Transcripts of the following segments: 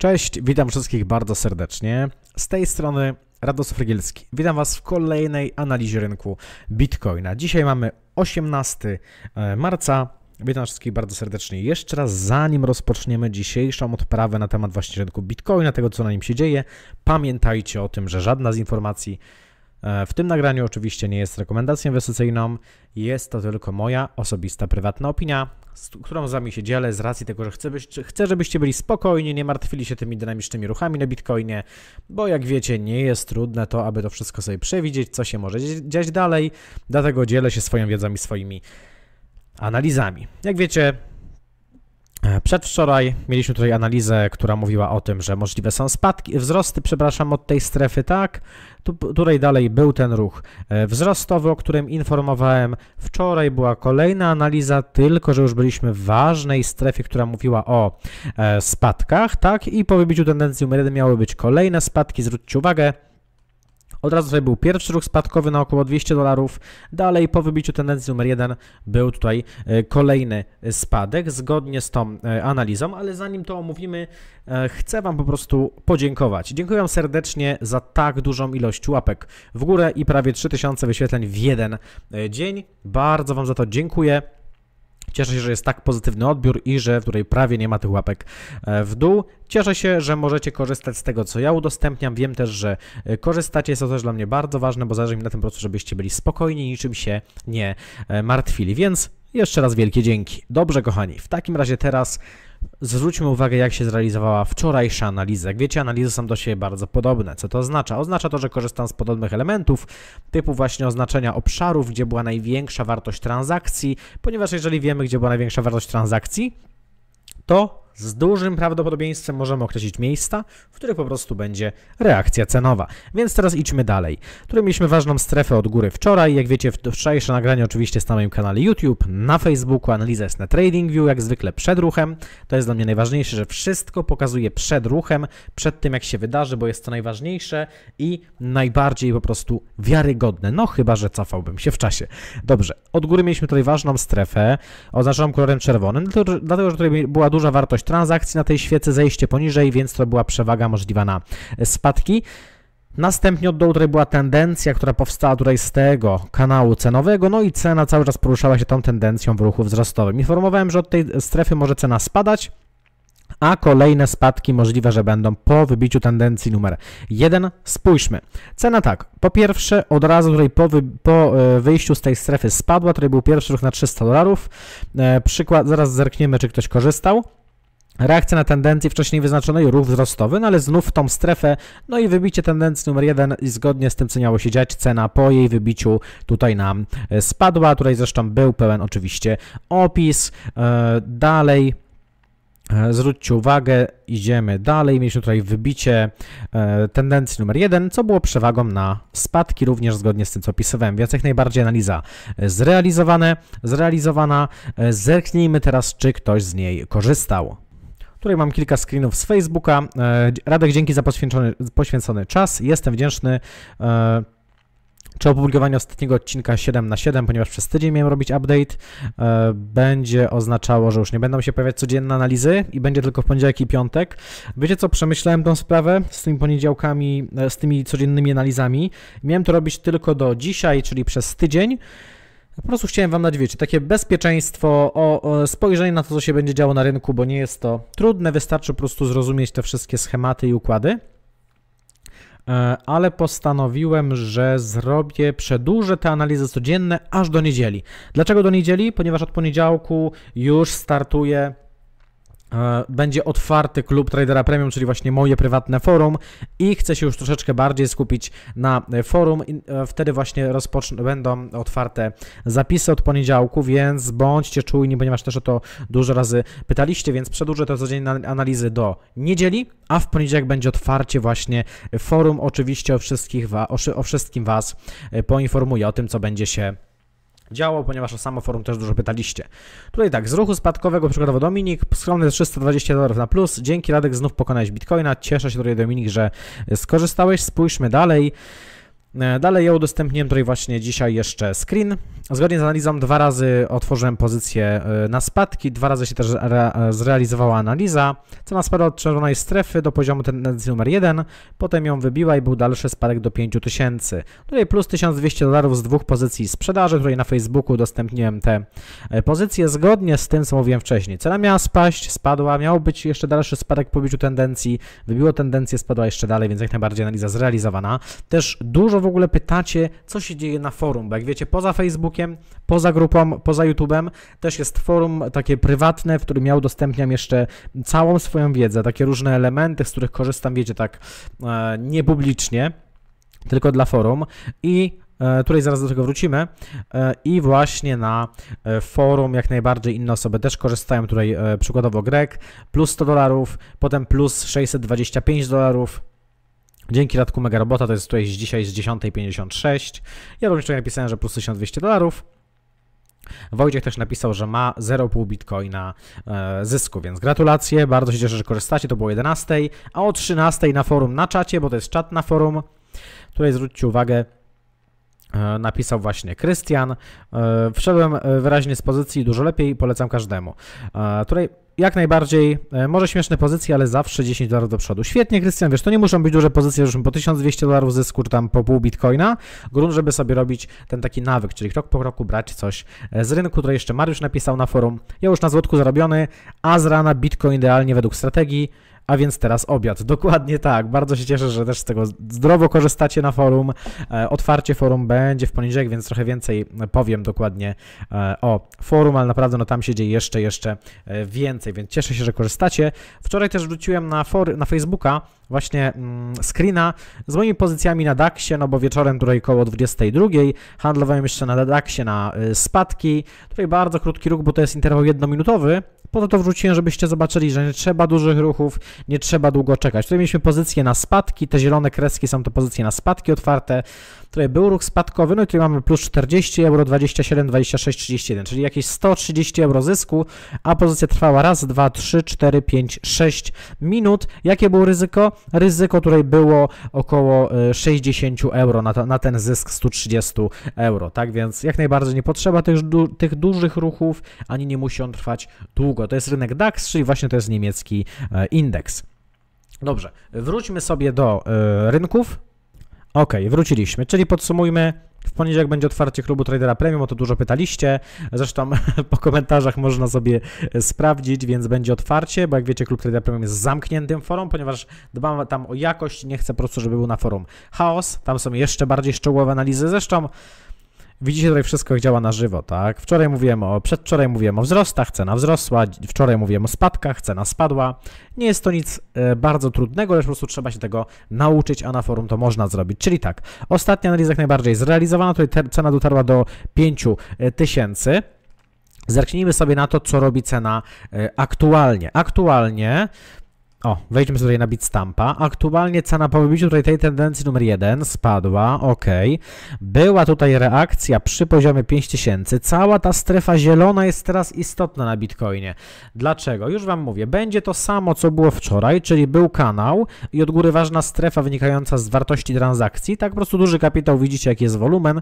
Cześć, witam wszystkich bardzo serdecznie. Z tej strony Radosław Rygielski. Witam Was w kolejnej analizie rynku Bitcoina. Dzisiaj mamy 18 e, marca. Witam wszystkich bardzo serdecznie. Jeszcze raz, zanim rozpoczniemy dzisiejszą odprawę na temat właśnie rynku Bitcoina, tego co na nim się dzieje, pamiętajcie o tym, że żadna z informacji e, w tym nagraniu oczywiście nie jest rekomendacją inwestycyjną, jest to tylko moja osobista, prywatna opinia z którą z Wami się dzielę z racji tego, że chcę, chcę, żebyście byli spokojni, nie martwili się tymi dynamicznymi ruchami na Bitcoinie, bo jak wiecie, nie jest trudne to, aby to wszystko sobie przewidzieć, co się może dziać dalej, dlatego dzielę się swoją wiedzą i swoimi analizami. Jak wiecie, e, Przedwczoraj mieliśmy tutaj analizę, która mówiła o tym, że możliwe są spadki, wzrosty, przepraszam, od tej strefy, tak, tutaj dalej był ten ruch e, wzrostowy, o którym informowałem. Wczoraj była kolejna analiza, tylko że już byliśmy w ważnej strefie, która mówiła o e, spadkach, tak? I po wybiciu tendencji umiernej miały być kolejne spadki. Zwróćcie uwagę, od razu tutaj był pierwszy ruch spadkowy na około 200 dolarów. Dalej po wybiciu tendencji numer 1 był tutaj e, kolejny spadek zgodnie z tą e, analizą, ale zanim to omówimy, e, chcę Wam po prostu podziękować. Dziękuję serdecznie za tak dużą ilość łapek w górę i prawie 3000 wyświetleń w jeden dzień. Bardzo Wam za to dziękuję. Cieszę się, że jest tak pozytywny odbiór i że w której prawie nie ma tych łapek e, w dół. Cieszę się, że możecie korzystać z tego, co ja udostępniam. Wiem też, że e, korzystacie. Jest to też dla mnie bardzo ważne, bo zależy mi na tym procesie, żebyście byli spokojni, i niczym się nie e, martwili. Więc jeszcze raz wielkie dzięki. Dobrze, kochani. W takim razie teraz Zwróćmy uwagę, jak się zrealizowała wczorajsza analiza. Jak wiecie, analizy są do siebie bardzo podobne. Co to oznacza? Oznacza to, że korzystam z podobnych elementów, typu właśnie oznaczenia obszarów, gdzie była największa wartość transakcji, ponieważ jeżeli wiemy, gdzie była największa wartość transakcji, to z dużym prawdopodobieństwem możemy określić miejsca, w których po prostu będzie reakcja cenowa. Więc teraz idźmy dalej. Tutaj mieliśmy ważną strefę od góry wczoraj. Jak wiecie, wczorajsze nagranie oczywiście jest na moim kanale YouTube, na Facebooku, analiza jest na TradingView, jak zwykle przed ruchem. To jest dla mnie najważniejsze, że wszystko pokazuje przed ruchem, przed tym jak się wydarzy, bo jest to najważniejsze i najbardziej po prostu wiarygodne. No chyba, że cofałbym się w czasie. Dobrze, od góry mieliśmy tutaj ważną strefę oznaczoną kolorem czerwonym, dlatego, że tutaj była duża wartość transakcji na tej świece, zejście poniżej, więc to była przewaga możliwa na spadki. Następnie od dołu tutaj była tendencja, która powstała tutaj z tego kanału cenowego, no i cena cały czas poruszała się tą tendencją w ruchu wzrostowym. Informowałem, że od tej strefy może cena spadać, a kolejne spadki możliwe, że będą po wybiciu tendencji numer 1. Spójrzmy. Cena tak, po pierwsze od razu tutaj po, wy, po e, wyjściu z tej strefy spadła, tutaj był pierwszy ruch na 300 dolarów. E, przykład, zaraz zerkniemy, czy ktoś korzystał. Reakcja na tendencję wcześniej wyznaczonej, ruch wzrostowy, no ale znów w tą strefę, no i wybicie tendencji numer jeden i zgodnie z tym, co miało się dziać, cena po jej wybiciu tutaj nam e, spadła. Tutaj zresztą był pełen oczywiście opis. E, dalej. E, zwróćcie uwagę, idziemy dalej. Mieliśmy tutaj wybicie tendencji numer 1, co było przewagą na spadki, również zgodnie z tym, co opisywałem. Więc jak najbardziej analiza zrealizowane, zrealizowana. Zerknijmy teraz, czy ktoś z niej korzystał której mam kilka screenów z Facebooka. E, Radek, dzięki za poświęcony, poświęcony czas. Jestem wdzięczny e, czy opublikowanie ostatniego odcinka 7 na 7, ponieważ przez tydzień miałem robić update, e, będzie oznaczało, że już nie będą się pojawiać codzienne analizy i będzie tylko w poniedziałek i piątek. Wiecie co, przemyślałem tą sprawę z tymi poniedziałkami, z tymi codziennymi analizami. Miałem to robić tylko do dzisiaj, czyli przez tydzień. Po prostu chciałem Wam dać, wiecie, takie bezpieczeństwo, o, o, spojrzenie na to, co się będzie działo na rynku, bo nie jest to trudne, wystarczy po prostu zrozumieć te wszystkie schematy i układy. E, ale postanowiłem, że zrobię, przedłużę te analizy codzienne aż do niedzieli. Dlaczego do niedzieli? Ponieważ od poniedziałku już startuje E, będzie otwarty klub Tradera Premium, czyli właśnie moje prywatne forum i chcę się już troszeczkę bardziej skupić na e, forum. E, wtedy właśnie rozpoczn- będą otwarte zapisy od poniedziałku, więc bądźcie czujni, ponieważ też o to dużo razy pytaliście, więc przedłużę to codzienne analizy do niedzieli, a w poniedziałek będzie otwarcie właśnie forum. Oczywiście o, wszystkich wa- o, o wszystkim Was poinformuję o tym, co będzie się działo, ponieważ o samo forum też dużo pytaliście. Tutaj tak, z ruchu spadkowego przykładowo Dominik, skromny 320 dolarów na plus. Dzięki Radek znów pokonałeś Bitcoina. Cieszę się, drogi Dominik, że skorzystałeś. Spójrzmy dalej. E, dalej ja udostępniłem tutaj właśnie dzisiaj jeszcze screen. Zgodnie z analizą dwa razy otworzyłem pozycję e, na spadki, dwa razy się też e, zrealizowała analiza. Cena spadła od czerwonej strefy do poziomu tendencji numer 1, potem ją wybiła i był dalszy spadek do 5000. Tutaj plus 1200 dolarów z dwóch pozycji sprzedaży, której na Facebooku udostępniłem te pozycje zgodnie z tym, co mówiłem wcześniej. Cena miała spaść, spadła, miał być jeszcze dalszy spadek po biciu tendencji, wybiło tendencję, spadła jeszcze dalej, więc jak najbardziej analiza zrealizowana. Też dużo w ogóle pytacie, co się dzieje na forum, bo jak wiecie, poza Facebookiem, poza grupą, poza YouTube'em też jest forum takie prywatne, w którym ja udostępniam jeszcze całą swoją wiedzę, takie różne elementy, z których korzystam, wiecie, tak e, niepublicznie, tylko dla forum i której e, zaraz do tego wrócimy. E, I właśnie na e, forum jak najbardziej inne osoby też korzystają. Tutaj przykładowo Grek plus 100 dolarów, potem plus 625 dolarów, Dzięki Radku Mega Robota, to jest tutaj dzisiaj z 10.56. Ja również tutaj napisałem, że plus 1200 dolarów. Wojciech też napisał, że ma 0,5 bitcoina e, zysku, więc gratulacje, bardzo się cieszę, że korzystacie, to było 11, a o 13 na forum na czacie, bo to jest czat na forum, tutaj zwróćcie uwagę, e, napisał właśnie Krystian. E, wszedłem wyraźnie z pozycji dużo lepiej, polecam każdemu. Tutaj jak najbardziej, e, może śmieszne pozycje, ale zawsze 10 dolarów do przodu. Świetnie, Krystian, wiesz, to nie muszą być duże pozycje, już po 1200 dolarów zysku, czy tam po pół bitcoina. Grunt, żeby sobie robić ten taki nawyk, czyli krok po kroku brać coś e, z rynku, które jeszcze Mariusz napisał na forum. Ja już na złotku zarobiony, a z rana bitcoin idealnie według strategii a więc teraz obiad. Dokładnie tak. Bardzo się cieszę, że też z tego zdrowo korzystacie na forum. E, otwarcie forum będzie w poniedziałek, więc trochę więcej powiem dokładnie e, o forum, ale naprawdę no tam się dzieje jeszcze, jeszcze e, więcej, więc cieszę się, że korzystacie. Wczoraj też wrzuciłem na, na Facebooka właśnie mm, screena z moimi pozycjami na DAX-ie, no bo wieczorem tutaj koło 22 handlowałem jeszcze na DAX-ie na y, spadki. Tutaj bardzo krótki ruch, bo to jest interwał jednominutowy. Po to to wrzuciłem, żebyście zobaczyli, że nie trzeba dużych ruchów, nie trzeba długo czekać. Tutaj mieliśmy pozycje na spadki, te zielone kreski są to pozycje na spadki otwarte. Tutaj był ruch spadkowy, no i tutaj mamy plus 40 euro, 27, 26, 31, czyli jakieś 130 euro zysku, a pozycja trwała raz, dwa, trzy, cztery, pięć, sześć minut. Jakie było ryzyko? ryzyko tutaj było około 60 e, euro na, na ten zysk 130 euro. Tak więc jak najbardziej nie potrzeba tych, du, tych dużych ruchów, ani nie musi on trwać długo. To jest rynek DAX, czyli właśnie to jest niemiecki e, indeks. Dobrze, wróćmy sobie do y, rynków. Ok, wróciliśmy, czyli podsumujmy. W poniedziałek będzie otwarcie klubu Tradera Premium, o to dużo pytaliście. Zresztą po komentarzach można sobie sprawdzić, więc będzie otwarcie, bo jak wiecie, klub Tradera Premium jest zamkniętym forum, ponieważ dbam tam o jakość, nie chcę po prostu, żeby był na forum chaos. Tam są jeszcze bardziej szczegółowe analizy. Zresztą Widzicie tutaj wszystko jak działa na żywo, tak? Wczoraj mówiłem o, przedwczoraj mówiłem o wzrostach, cena wzrosła, wczoraj mówiłem o spadkach, cena spadła. Nie jest to nic e, bardzo trudnego, lecz po prostu trzeba się tego nauczyć, a na forum to można zrobić. Czyli tak, ostatnia analiza jak najbardziej zrealizowana, tutaj cena dotarła do 5000. E, Zerknijmy sobie na to, co robi cena e, aktualnie. Aktualnie o, wejdźmy sobie na Bitstampa. Aktualnie cena po wybiciu tutaj tej tendencji numer 1 spadła, ok. Była tutaj reakcja przy poziomie 5000. Cała ta strefa zielona jest teraz istotna na Bitcoinie. Dlaczego? Już Wam mówię. Będzie to samo, co było wczoraj, czyli był kanał i od góry ważna strefa wynikająca z wartości transakcji. Tak po prostu duży kapitał, widzicie jaki jest wolumen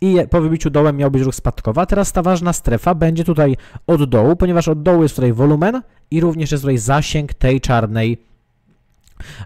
i po wybiciu dołem miał być ruch spadkowy. A teraz ta ważna strefa będzie tutaj od dołu, ponieważ od dołu jest tutaj wolumen, i również jest tutaj zasięg tej czarnej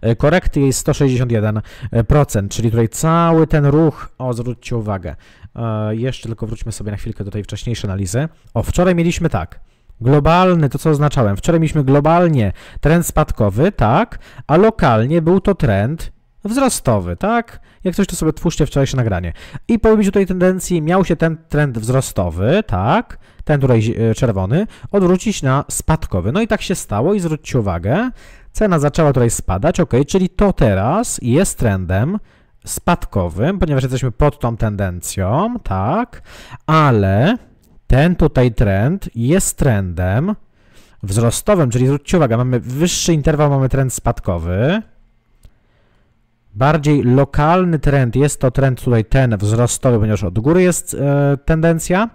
e, korekty jest 161%, czyli tutaj cały ten ruch, o zwróćcie uwagę, e, jeszcze tylko wróćmy sobie na chwilkę do tej wcześniejszej analizy. O, wczoraj mieliśmy tak, globalny, to co oznaczałem, wczoraj mieliśmy globalnie trend spadkowy, tak, a lokalnie był to trend wzrostowy, tak? Jak coś, to sobie twórzcie wczorajsze nagranie. I po tutaj tendencji miał się ten trend wzrostowy, tak? ten tutaj e, czerwony, odwrócić na spadkowy. No i tak się stało i zwróćcie uwagę, cena zaczęła tutaj spadać, ok, czyli to teraz jest trendem spadkowym, ponieważ jesteśmy pod tą tendencją, tak, ale ten tutaj trend jest trendem wzrostowym, czyli zwróćcie uwagę, mamy wyższy interwał, mamy trend spadkowy, bardziej lokalny trend jest to trend tutaj ten wzrostowy, ponieważ od góry jest e, tendencja,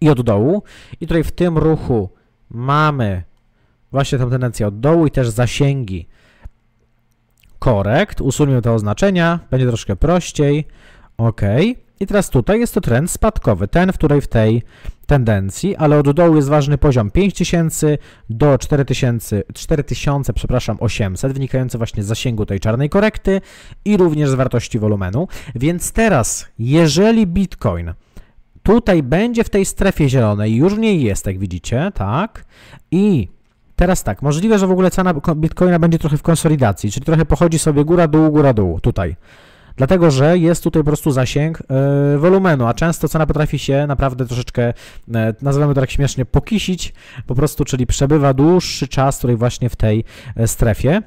i od dołu. I tutaj w tym ruchu mamy właśnie tę tendencję od dołu i też zasięgi korekt. Usuniemy te oznaczenia, będzie troszkę prościej. OK. I teraz tutaj jest to trend spadkowy, ten, w której w tej tendencji, ale od dołu jest ważny poziom 5000 do 4000, 4000 przepraszam, 800, wynikający właśnie z zasięgu tej czarnej korekty i również z wartości wolumenu. Więc teraz, jeżeli Bitcoin tutaj będzie w tej strefie zielonej, już w niej jest, jak widzicie, tak? I teraz tak, możliwe, że w ogóle cena Bitcoina będzie trochę w konsolidacji, czyli trochę pochodzi sobie góra-dół, góra-dół, tutaj. Dlatego, że jest tutaj po prostu zasięg yy, wolumenu, a często cena potrafi się naprawdę troszeczkę, yy, nazywamy to tak śmiesznie, pokisić, po prostu, czyli przebywa dłuższy czas tutaj właśnie w tej e, strefie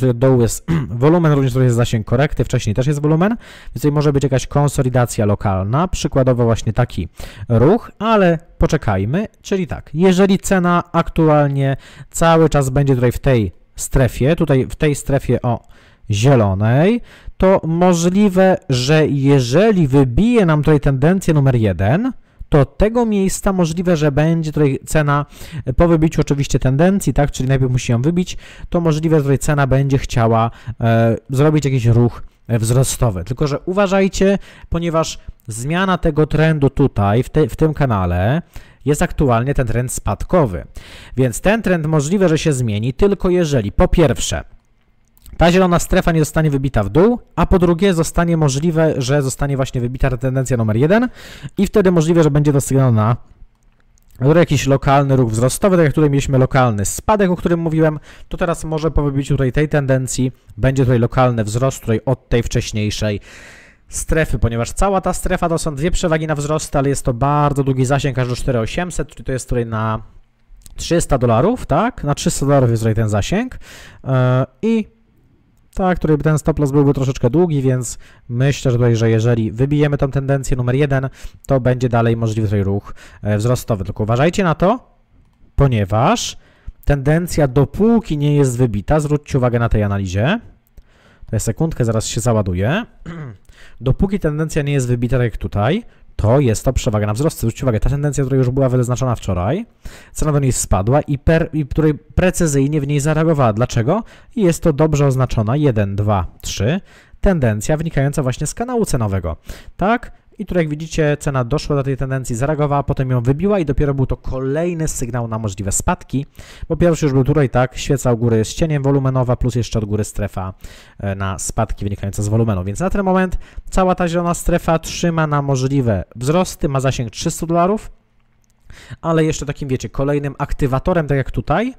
do dołu jest wolumen, również tutaj jest zasięg korekty, wcześniej też jest wolumen, więc tutaj może być jakaś konsolidacja lokalna, przykładowo właśnie taki ruch, ale poczekajmy, czyli tak, jeżeli cena aktualnie cały czas będzie tutaj w tej strefie, tutaj w tej strefie o zielonej, to możliwe, że jeżeli wybije nam tutaj tendencję numer 1, to tego miejsca możliwe, że będzie tutaj cena e, po wybiciu oczywiście tendencji, tak, czyli najpierw musi ją wybić, to możliwe, że tutaj cena będzie chciała e, zrobić jakiś ruch e, wzrostowy. Tylko, że uważajcie, ponieważ zmiana tego trendu tutaj, w, te, w tym kanale, jest aktualnie ten trend spadkowy. Więc ten trend możliwe, że się zmieni tylko jeżeli po pierwsze ta zielona strefa nie zostanie wybita w dół, a po drugie zostanie możliwe, że zostanie właśnie wybita tendencja numer jeden i wtedy możliwe, że będzie to sygnał na jakiś lokalny ruch wzrostowy, tak jak tutaj mieliśmy lokalny spadek, o którym mówiłem, to teraz może po wybiciu tutaj tej tendencji będzie tutaj lokalny wzrost, tutaj od tej wcześniejszej strefy, ponieważ cała ta strefa to są dwie przewagi na wzrost, ale jest to bardzo długi zasięg, aż do 4800, czyli to jest tutaj na 300 dolarów, tak? Na 300 dolarów jest tutaj ten zasięg yy, i tak, której ten stop loss byłby troszeczkę długi, więc myślę, że, tutaj, że jeżeli wybijemy tą tendencję numer jeden, to będzie dalej możliwy tutaj ruch e, wzrostowy. Tylko uważajcie na to, ponieważ tendencja dopóki nie jest wybita, zwróćcie uwagę na tej analizie, to jest sekundkę, zaraz się załaduje, dopóki tendencja nie jest wybita, tak jak tutaj, to jest to przewaga na wzrost. Zwróćcie uwagę, ta tendencja, która już była wyznaczona wczoraj, cena do niej spadła i, per, i której precyzyjnie w niej zareagowała. Dlaczego? Jest to dobrze oznaczona 1, 2, 3 tendencja wynikająca właśnie z kanału cenowego. Tak? I tutaj jak widzicie cena doszła do tej tendencji, zareagowała, potem ją wybiła i dopiero był to kolejny sygnał na możliwe spadki, bo pierwszy już był tutaj tak, świeca u góry jest cieniem wolumenowa plus jeszcze od góry strefa e, na spadki wynikające z wolumenu. Więc na ten moment cała ta zielona strefa trzyma na możliwe wzrosty, ma zasięg 300 dolarów, ale jeszcze takim wiecie, kolejnym aktywatorem, tak jak tutaj,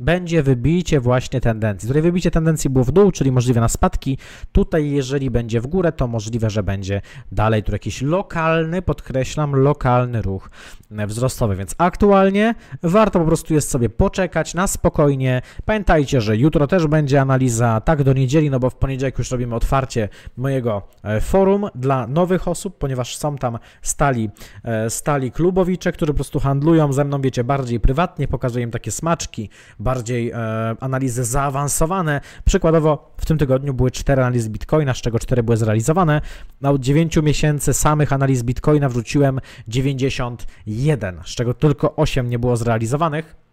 będzie wybicie właśnie tendencji. Tutaj wybicie tendencji było w dół, czyli możliwe na spadki. Tutaj, jeżeli będzie w górę, to możliwe, że będzie dalej tu jakiś lokalny, podkreślam, lokalny ruch wzrostowy. Więc aktualnie warto po prostu jest sobie poczekać na spokojnie. Pamiętajcie, że jutro też będzie analiza, tak do niedzieli, no bo w poniedziałek już robimy otwarcie mojego e, forum dla nowych osób, ponieważ są tam stali, e, stali klubowicze, którzy po prostu handlują ze mną, wiecie, bardziej prywatnie, pokazuję im takie smaczki, bardziej e, analizy zaawansowane. Przykładowo w tym tygodniu były 4 analizy Bitcoina, z czego 4 były zrealizowane. Na od 9 miesięcy samych analiz Bitcoina wrzuciłem 91, z czego tylko 8 nie było zrealizowanych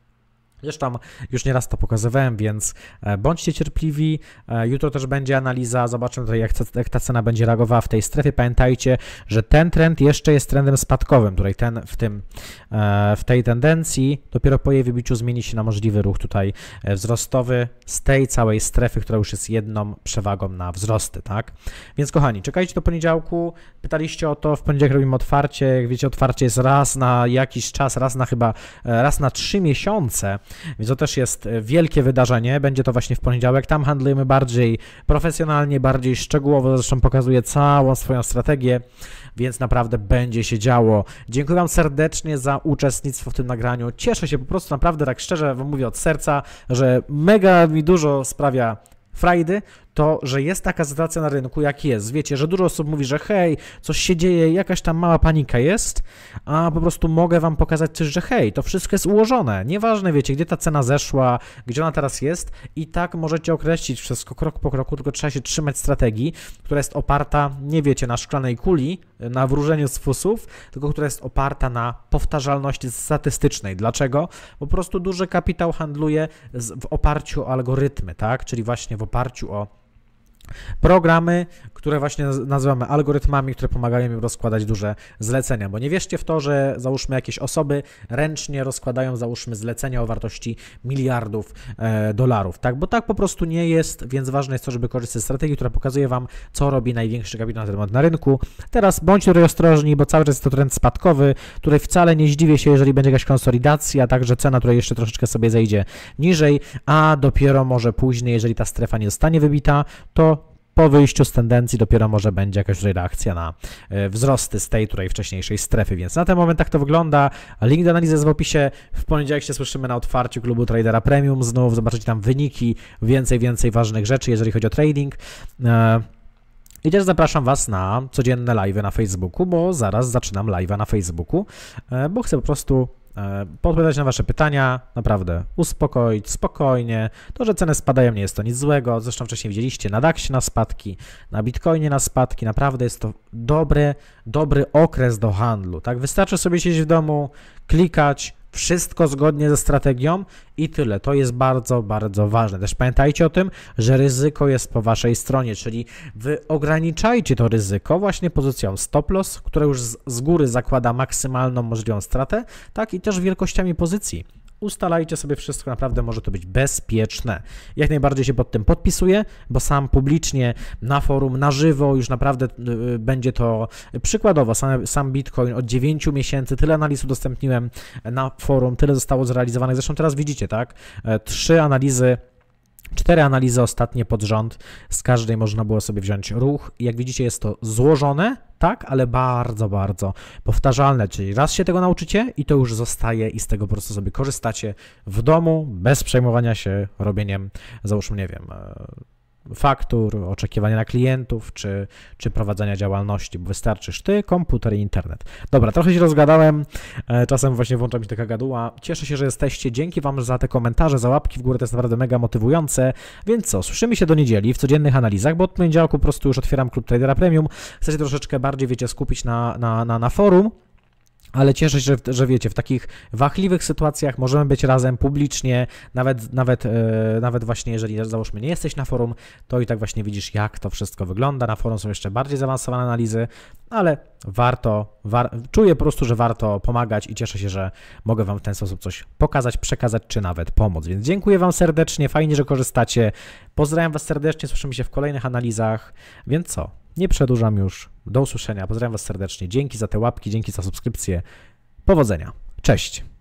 tam już nieraz to pokazywałem, więc e, bądźcie cierpliwi. E, jutro też będzie analiza, zobaczymy tutaj, jak, ta cena będzie reagowała w tej strefie. Pamiętajcie, że ten trend jeszcze jest trendem spadkowym, tutaj ten w, tym, e, w tej tendencji dopiero po jej wybiciu zmieni się na możliwy ruch tutaj wzrostowy z tej całej strefy, która już jest jedną przewagą na wzrosty, tak? Więc kochani, czekajcie do poniedziałku. Pytaliście o to, w poniedziałek robimy otwarcie. Jak wiecie, otwarcie jest raz na jakiś czas, raz na chyba, raz na trzy miesiące. Więc to też jest e, wielkie wydarzenie, będzie to właśnie w poniedziałek. Tam handlujemy bardziej profesjonalnie, bardziej szczegółowo, zresztą pokazuję całą swoją strategię, więc naprawdę będzie się działo. Dziękuję Wam serdecznie za uczestnictwo w tym nagraniu. Cieszę się po prostu naprawdę tak szczerze Wam mówię od serca, że mega mi dużo sprawia frajdy, to, że jest taka sytuacja na rynku, jak jest. Wiecie, że dużo osób mówi, że hej, coś się dzieje, jakaś tam mała panika jest, a po prostu mogę wam pokazać coś, że hej, to wszystko jest ułożone. Nieważne, wiecie, gdzie ta cena zeszła, gdzie ona teraz jest i tak możecie określić wszystko krok po kroku, tylko trzeba się trzymać strategii, która jest oparta, nie wiecie, na szklanej kuli, na wróżeniu z fusów, tylko która jest oparta na powtarzalności statystycznej. Dlaczego? po prostu duży kapitał handluje w oparciu o algorytmy, tak? Czyli właśnie w oparciu o programy, które właśnie nazywamy algorytmami, które pomagają im rozkładać duże zlecenia, bo nie wierzcie w to, że załóżmy jakieś osoby ręcznie rozkładają załóżmy zlecenia o wartości miliardów e, dolarów, tak, bo tak po prostu nie jest, więc ważne jest to, żeby korzystać z strategii, która pokazuje Wam, co robi największy kapitał na temat na rynku. Teraz bądźcie tutaj ostrożni, bo cały czas jest to trend spadkowy, który wcale nie zdziwię się, jeżeli będzie jakaś konsolidacja, także cena która jeszcze troszeczkę sobie zejdzie niżej, a dopiero może później, jeżeli ta strefa nie zostanie wybita, to po wyjściu z tendencji dopiero może będzie jakaś tutaj reakcja na e, wzrosty z tej tutaj wcześniejszej strefy, więc na ten moment tak to wygląda. Link do analizy jest w opisie. W poniedziałek się słyszymy na otwarciu klubu Tradera Premium. Znów zobaczycie tam wyniki, więcej, więcej ważnych rzeczy, jeżeli chodzi o trading. E, I też zapraszam Was na codzienne live y na Facebooku, bo zaraz zaczynam live'a na Facebooku, e, bo chcę po prostu E, podpowiadać na Wasze pytania, naprawdę uspokoić, spokojnie. To, że ceny spadają, nie jest to nic złego. Zresztą wcześniej widzieliście na DAXie na spadki, na Bitcoinie na spadki. Naprawdę jest to dobry, dobry okres do handlu. Tak, wystarczy sobie siedzieć w domu, klikać, wszystko zgodnie ze strategią i tyle. To jest bardzo, bardzo ważne. Też pamiętajcie o tym, że ryzyko jest po waszej stronie, czyli wy ograniczajcie to ryzyko właśnie pozycją stop loss, która już z, z góry zakłada maksymalną możliwą stratę, tak i też wielkościami pozycji ustalajcie sobie wszystko, naprawdę może to być bezpieczne. Jak najbardziej się pod tym podpisuję, bo sam publicznie na forum, na żywo już naprawdę y, y, będzie to przykładowo. Sam, sam Bitcoin od 9 miesięcy, tyle analiz udostępniłem na forum, tyle zostało zrealizowanych. Zresztą teraz widzicie, tak? E, trzy analizy Cztery analizy ostatnie pod rząd, z każdej można było sobie wziąć ruch. Jak widzicie, jest to złożone, tak, ale bardzo, bardzo powtarzalne, czyli raz się tego nauczycie i to już zostaje i z tego po prostu sobie korzystacie w domu, bez przejmowania się robieniem, załóżmy, nie wiem, e, faktur, oczekiwania na klientów, czy, czy prowadzenia działalności, bo wystarczy ty, komputer i internet. Dobra, trochę się rozgadałem, e, czasem właśnie włącza mi się taka gaduła. Cieszę się, że jesteście, dzięki Wam za te komentarze, za łapki w górę, to jest naprawdę mega motywujące, więc co, słyszymy się do niedzieli w codziennych analizach, bo od poniedziałku po prostu już otwieram Klub Tradera Premium, chcecie troszeczkę bardziej, wiecie, skupić na, na, na, na forum, ale cieszę się, że, że wiecie, w takich wachliwych sytuacjach możemy być razem publicznie, nawet, nawet, e, nawet właśnie jeżeli załóżmy nie jesteś na forum, to i tak właśnie widzisz jak to wszystko wygląda. Na forum są jeszcze bardziej zaawansowane analizy, ale warto, war, czuję po prostu, że warto pomagać i cieszę się, że mogę Wam w ten sposób coś pokazać, przekazać czy nawet pomóc. Więc dziękuję Wam serdecznie, fajnie, że korzystacie. Pozdrawiam Was serdecznie, słyszymy się w kolejnych analizach, więc co? Nie przedłużam już. Do usłyszenia. Pozdrawiam Was serdecznie. Dzięki za te łapki, dzięki za subskrypcję. Powodzenia. Cześć.